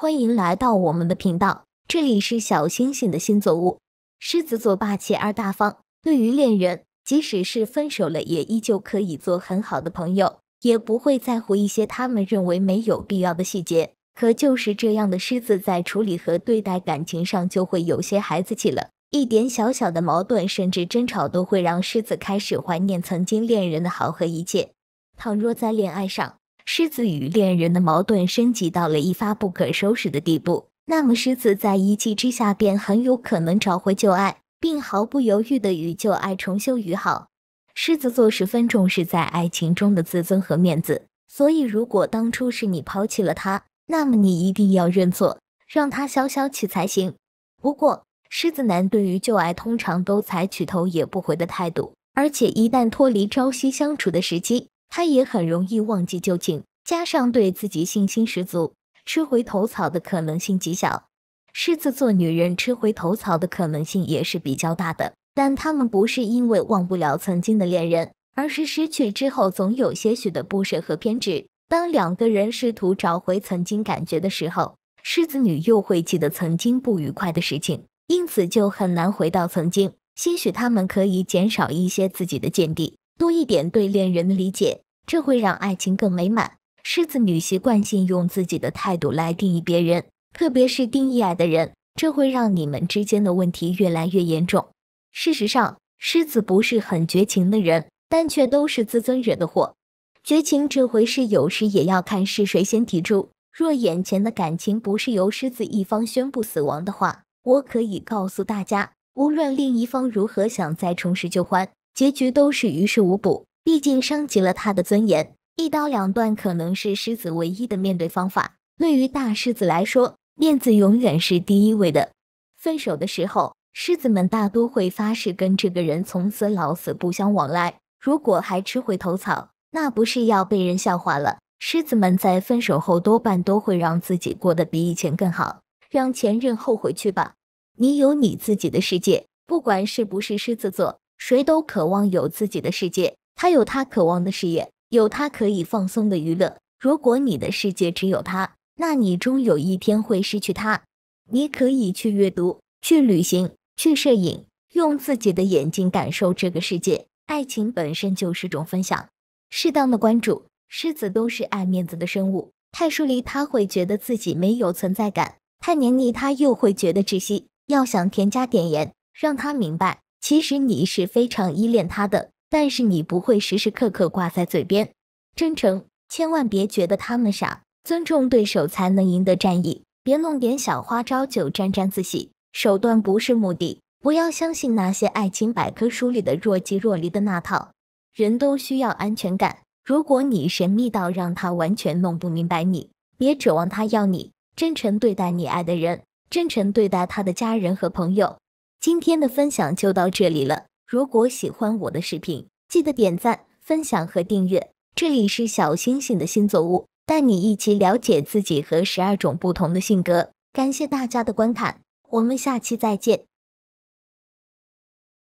欢迎来到我们的频道，这里是小星星的星座屋。狮子座霸气而大方，对于恋人，即使是分手了，也依旧可以做很好的朋友，也不会在乎一些他们认为没有必要的细节。可就是这样的狮子，在处理和对待感情上，就会有些孩子气了。一点小小的矛盾，甚至争吵，都会让狮子开始怀念曾经恋人的好和一切。倘若在恋爱上，狮子与恋人的矛盾升级到了一发不可收拾的地步，那么狮子在一气之下便很有可能找回旧爱，并毫不犹豫的与旧爱重修于好。狮子座十分重视在爱情中的自尊和面子，所以如果当初是你抛弃了他，那么你一定要认错，让他消消气才行。不过，狮子男对于旧爱通常都采取头也不回的态度，而且一旦脱离朝夕相处的时机，他也很容易忘记旧情。加上对自己信心十足，吃回头草的可能性极小。狮子座女人吃回头草的可能性也是比较大的，但她们不是因为忘不了曾经的恋人，而是失去之后总有些许的不舍和偏执。当两个人试图找回曾经感觉的时候，狮子女又会记得曾经不愉快的事情，因此就很难回到曾经。兴许他们可以减少一些自己的芥蒂，多一点对恋人的理解，这会让爱情更美满。狮子女习惯性用自己的态度来定义别人，特别是定义爱的人，这会让你们之间的问题越来越严重。事实上，狮子不是很绝情的人，但却都是自尊惹的祸。绝情这回事，有时也要看是谁先提出。若眼前的感情不是由狮子一方宣布死亡的话，我可以告诉大家，无论另一方如何想再重拾旧欢，结局都是于事无补，毕竟伤及了他的尊严。一刀两断可能是狮子唯一的面对方法。对于大狮子来说，面子永远是第一位的。分手的时候，狮子们大多会发誓跟这个人从此老死不相往来。如果还吃回头草，那不是要被人笑话了。狮子们在分手后多半都会让自己过得比以前更好，让前任后悔去吧。你有你自己的世界，不管是不是狮子座，谁都渴望有自己的世界。他有他渴望的事业。有他可以放松的娱乐。如果你的世界只有他，那你终有一天会失去他。你可以去阅读，去旅行，去摄影，用自己的眼睛感受这个世界。爱情本身就是种分享。适当的关注，狮子都是爱面子的生物，太疏离他会觉得自己没有存在感，太黏腻他又会觉得窒息。要想添加点盐，让他明白，其实你是非常依恋他的。但是你不会时时刻刻挂在嘴边，真诚，千万别觉得他们傻，尊重对手才能赢得战役，别弄点小花招就沾沾自喜，手段不是目的，不要相信那些爱情百科书里的若即若离的那套，人都需要安全感，如果你神秘到让他完全弄不明白你，别指望他要你真诚对待你爱的人，真诚对待他的家人和朋友。今天的分享就到这里了。如果喜欢我的视频，记得点赞、分享和订阅。这里是小星星的星座屋，带你一起了解自己和十二种不同的性格。感谢大家的观看，我们下期再见。